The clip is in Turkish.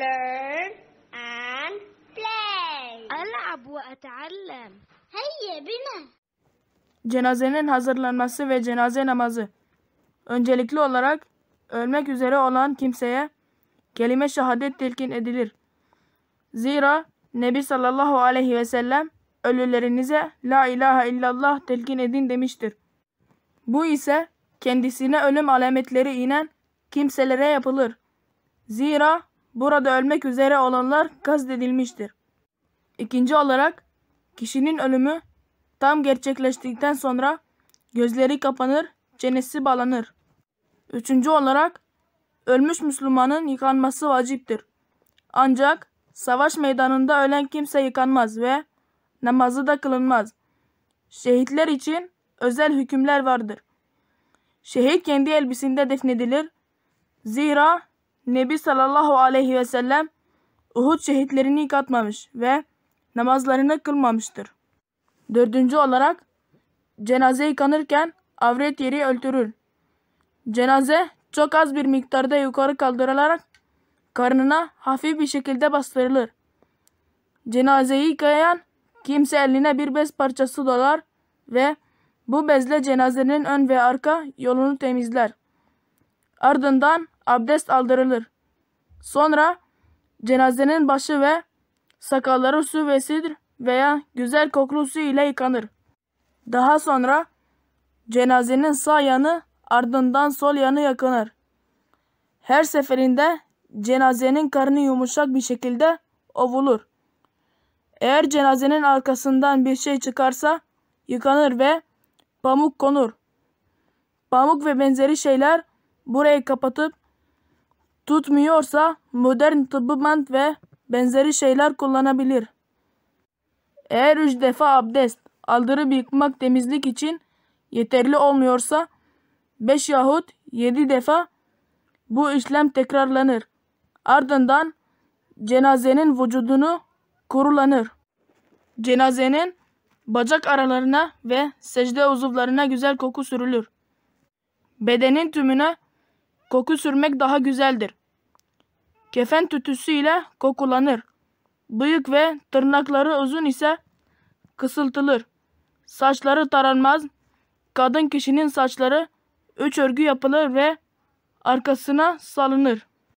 learn and play. ألعب وأتعلم. Hayya bina. Cenazenin hazırlanması ve cenaze namazı. Öncelikli olarak ölmek üzere olan kimseye kelime şehadet telkin edilir. Zira Nebi sallallahu aleyhi ve sellem ölülerinize la ilahe illallah telkin edin demiştir. Bu ise kendisine ölüm alametleri inen kimselere yapılır. Zira burada ölmek üzere olanlar kastedilmiştir. İkinci olarak kişinin ölümü tam gerçekleştikten sonra gözleri kapanır, çenesi bağlanır. Üçüncü olarak ölmüş Müslümanın yıkanması vaciptir. Ancak savaş meydanında ölen kimse yıkanmaz ve namazı da kılınmaz. Şehitler için özel hükümler vardır. Şehit kendi elbisinde defnedilir. Zira Nebi sallallahu aleyhi ve sellem Uhud şehitlerini yıkatmamış ve namazlarını kılmamıştır. Dördüncü olarak cenaze yıkanırken avret yeri öltürür. Cenaze çok az bir miktarda yukarı kaldırılarak karnına hafif bir şekilde bastırılır. Cenazeyi yıkayan kimse eline bir bez parçası dolar ve bu bezle cenazenin ön ve arka yolunu temizler. Ardından abdest aldırılır. Sonra cenazenin başı ve sakalları su ve sidr veya güzel kokulu su ile yıkanır. Daha sonra cenazenin sağ yanı ardından sol yanı yakınır. Her seferinde cenazenin karnı yumuşak bir şekilde ovulur. Eğer cenazenin arkasından bir şey çıkarsa yıkanır ve pamuk konur. Pamuk ve benzeri şeyler burayı kapatıp tutmuyorsa modern tıbbı bant ve benzeri şeyler kullanabilir. Eğer üç defa abdest, aldırıp yıkmak temizlik için yeterli olmuyorsa 5 yahut 7 defa bu işlem tekrarlanır. Ardından cenazenin vücudunu kurulanır. Cenazenin bacak aralarına ve secde uzuvlarına güzel koku sürülür. Bedenin tümüne Koku sürmek daha güzeldir. Kefen tütüsü ile kokulanır. Bıyık ve tırnakları uzun ise kısıltılır. Saçları taranmaz. Kadın kişinin saçları üç örgü yapılır ve arkasına salınır.